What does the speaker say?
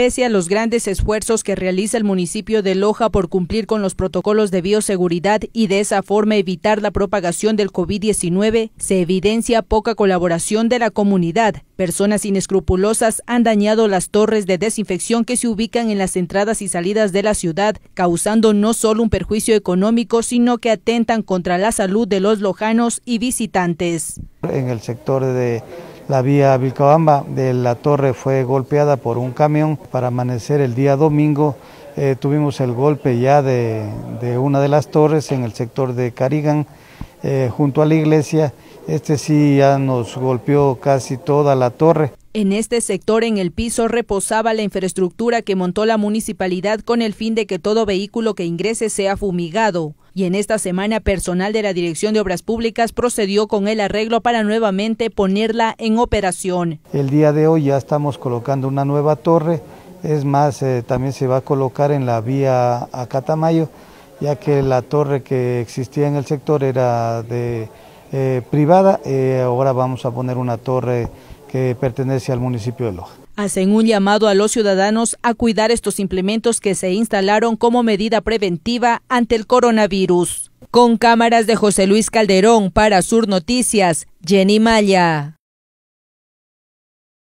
pese a los grandes esfuerzos que realiza el municipio de Loja por cumplir con los protocolos de bioseguridad y de esa forma evitar la propagación del COVID-19, se evidencia poca colaboración de la comunidad. Personas inescrupulosas han dañado las torres de desinfección que se ubican en las entradas y salidas de la ciudad, causando no solo un perjuicio económico, sino que atentan contra la salud de los lojanos y visitantes. En el sector de la vía Vilcabamba de la torre fue golpeada por un camión. Para amanecer el día domingo eh, tuvimos el golpe ya de, una de las torres en el sector de Carigan, eh, junto a la iglesia. Este sí ya nos golpeó casi toda la torre. En este sector, en el piso, reposaba la infraestructura que montó la municipalidad con el fin de que todo vehículo que ingrese sea fumigado. Y en esta semana, personal de la Dirección de Obras Públicas procedió con el arreglo para nuevamente ponerla en operación. El día de hoy ya estamos colocando una nueva torre, es más, eh, también se va a colocar en la vía a Catamayo, ya que la torre que existía en el sector era de eh, privada, eh, ahora vamos a poner una torre que pertenece al municipio de Loja. Hacen un llamado a los ciudadanos a cuidar estos implementos que se instalaron como medida preventiva ante el coronavirus. Con cámaras de José Luis Calderón para Sur Noticias, Jenny Maya.